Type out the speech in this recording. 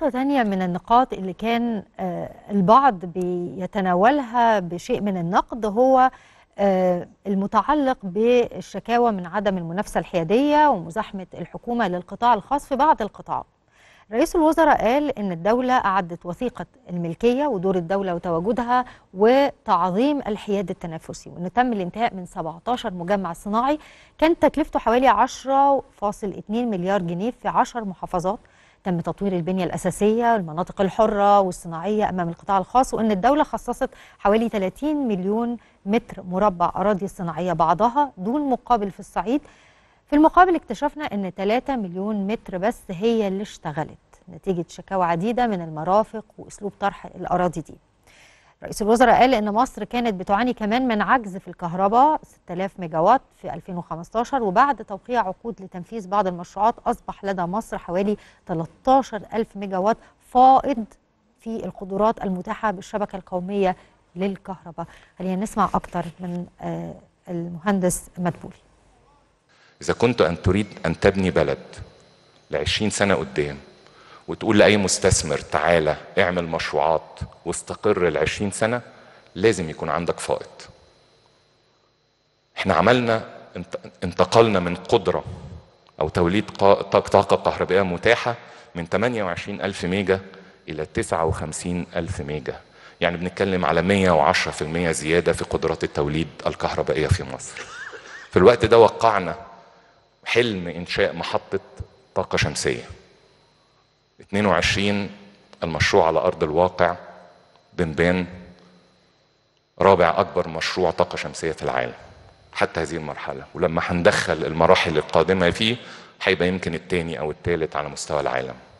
نقطة تانية من النقاط اللي كان آه، البعض بيتناولها بشيء من النقد هو آه، المتعلق بالشكاوى من عدم المنافسة الحيادية ومزاحمة الحكومة للقطاع الخاص في بعض القطاعات رئيس الوزراء قال ان الدوله اعدت وثيقه الملكيه ودور الدوله وتواجدها وتعظيم الحياد التنافسي وانه تم الانتهاء من 17 مجمع صناعي كانت تكلفته حوالي 10.2 مليار جنيه في 10 محافظات تم تطوير البنية الأساسية المناطق الحرة والصناعية أمام القطاع الخاص وأن الدولة خصصت حوالي 30 مليون متر مربع أراضي صناعية بعضها دون مقابل في الصعيد في المقابل اكتشفنا أن 3 مليون متر بس هي اللي اشتغلت نتيجة شكاوى عديدة من المرافق وأسلوب طرح الأراضي دي رئيس الوزراء قال ان مصر كانت بتعاني كمان من عجز في الكهرباء 6000 ميجا وات في 2015 وبعد توقيع عقود لتنفيذ بعض المشروعات اصبح لدى مصر حوالي 13000 ميجا وات فائض في القدرات المتاحه بالشبكه القوميه للكهرباء خلينا نسمع اكتر من آه، المهندس مدبول اذا كنت ان تريد ان تبني بلد ل 20 سنه قدام وتقول لاي مستثمر تعالى اعمل مشروعات واستقر العشرين 20 سنه لازم يكون عندك فائض. احنا عملنا انتقلنا من قدره او توليد طاقه كهربائيه متاحه من 28 ألف ميجا إلى 59 ألف ميجا يعني بنتكلم على 110% زيادة في قدرات التوليد الكهربائية في مصر في الوقت ده وقعنا حلم إنشاء محطة طاقة شمسية 22 المشروع على أرض الواقع بنبان رابع أكبر مشروع طاقة شمسية في العالم حتى هذه المرحلة ولما هندخل المراحل القادمة فيه هيبقى يمكن التاني أو التالت على مستوى العالم